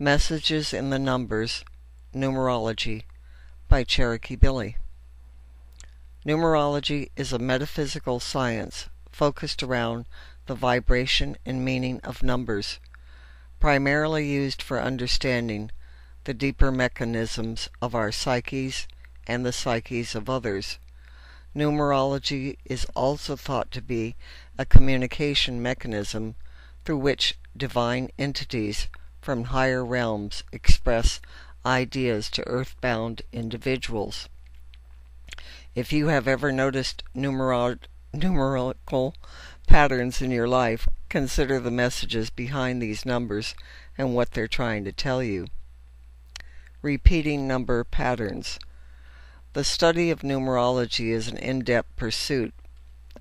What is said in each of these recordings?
Messages in the Numbers Numerology by Cherokee Billy. Numerology is a metaphysical science focused around the vibration and meaning of numbers, primarily used for understanding the deeper mechanisms of our psyches and the psyches of others. Numerology is also thought to be a communication mechanism through which divine entities from higher realms express ideas to earthbound individuals. If you have ever noticed numerical patterns in your life, consider the messages behind these numbers and what they're trying to tell you. Repeating number patterns. The study of numerology is an in depth pursuit.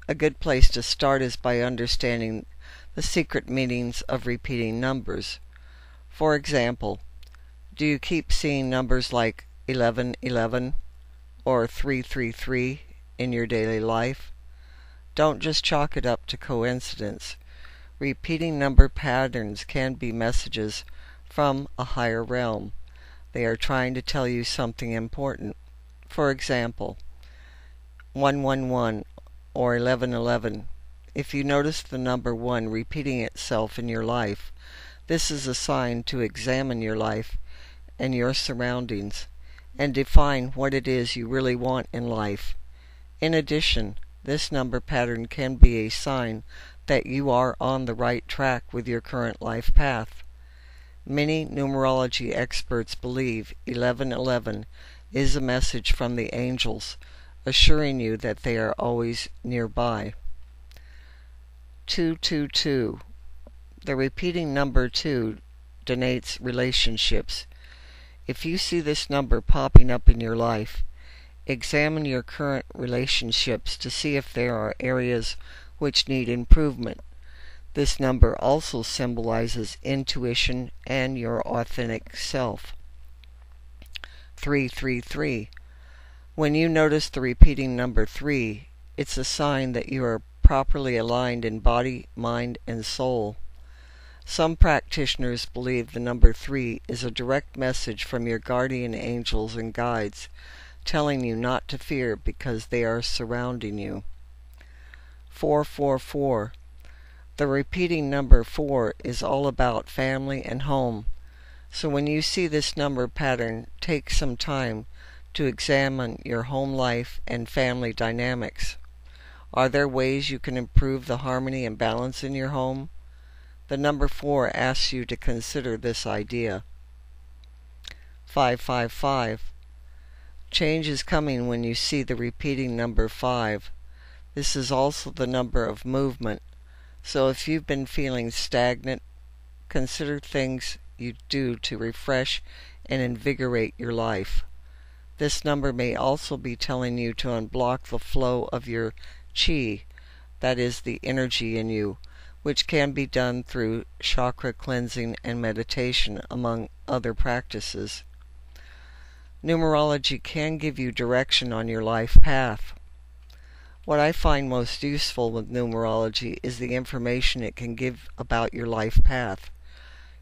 A good place to start is by understanding the secret meanings of repeating numbers. For example, do you keep seeing numbers like 1111 or 333 in your daily life? Don't just chalk it up to coincidence. Repeating number patterns can be messages from a higher realm. They are trying to tell you something important. For example, 111 or 1111. If you notice the number 1 repeating itself in your life, this is a sign to examine your life and your surroundings and define what it is you really want in life. In addition, this number pattern can be a sign that you are on the right track with your current life path. Many numerology experts believe 1111 is a message from the angels, assuring you that they are always nearby. 222 the repeating number 2 denotes relationships. If you see this number popping up in your life, examine your current relationships to see if there are areas which need improvement. This number also symbolizes intuition and your authentic self. 333. When you notice the repeating number 3, it's a sign that you are properly aligned in body, mind, and soul. Some practitioners believe the number three is a direct message from your guardian angels and guides telling you not to fear because they are surrounding you. 444. The repeating number 4 is all about family and home. So when you see this number pattern, take some time to examine your home life and family dynamics. Are there ways you can improve the harmony and balance in your home? The number 4 asks you to consider this idea. 555. Change is coming when you see the repeating number 5. This is also the number of movement. So if you've been feeling stagnant, consider things you do to refresh and invigorate your life. This number may also be telling you to unblock the flow of your chi, that is, the energy in you, which can be done through chakra cleansing and meditation, among other practices. Numerology can give you direction on your life path. What I find most useful with numerology is the information it can give about your life path.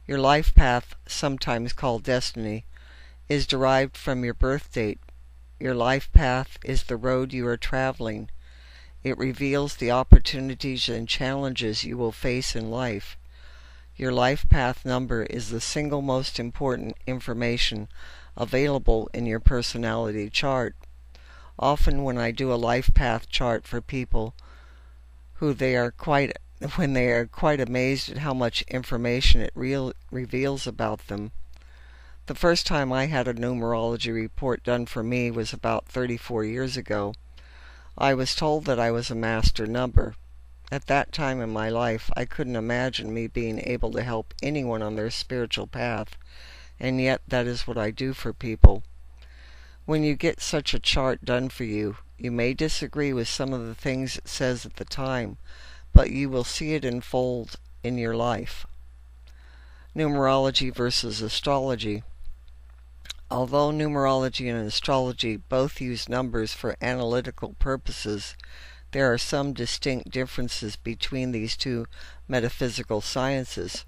Your life path, sometimes called destiny, is derived from your birth date. Your life path is the road you are traveling. It reveals the opportunities and challenges you will face in life. Your life path number is the single most important information available in your personality chart. Often, when I do a life path chart for people who they are quite when they are quite amazed at how much information it real, reveals about them. The first time I had a numerology report done for me was about 34 years ago. I was told that I was a master number. At that time in my life, I couldn't imagine me being able to help anyone on their spiritual path, and yet that is what I do for people. When you get such a chart done for you, you may disagree with some of the things it says at the time, but you will see it unfold in your life. Numerology versus astrology. Although numerology and astrology both use numbers for analytical purposes, there are some distinct differences between these two metaphysical sciences.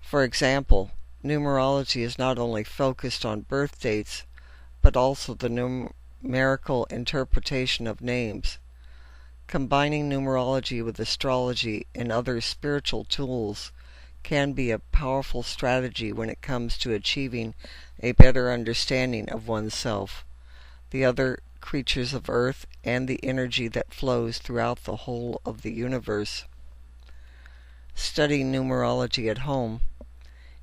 For example, numerology is not only focused on birth dates, but also the numerical interpretation of names. Combining numerology with astrology and other spiritual tools can be a powerful strategy when it comes to achieving a better understanding of oneself, the other creatures of earth, and the energy that flows throughout the whole of the universe. Study numerology at home.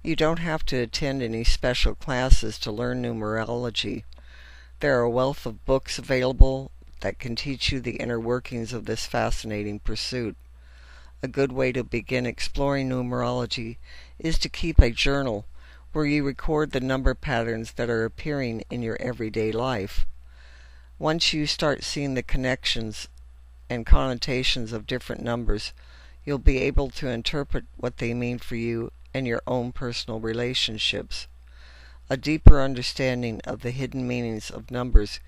You don't have to attend any special classes to learn numerology. There are a wealth of books available that can teach you the inner workings of this fascinating pursuit. A good way to begin exploring numerology is to keep a journal where you record the number patterns that are appearing in your everyday life. Once you start seeing the connections and connotations of different numbers, you'll be able to interpret what they mean for you and your own personal relationships. A deeper understanding of the hidden meanings of numbers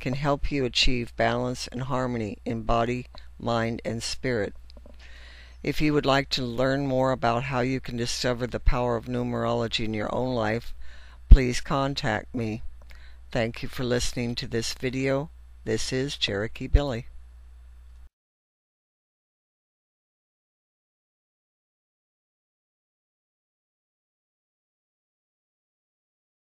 can help you achieve balance and harmony in body, mind, and spirit. If you would like to learn more about how you can discover the power of numerology in your own life, please contact me. Thank you for listening to this video. This is Cherokee Billy.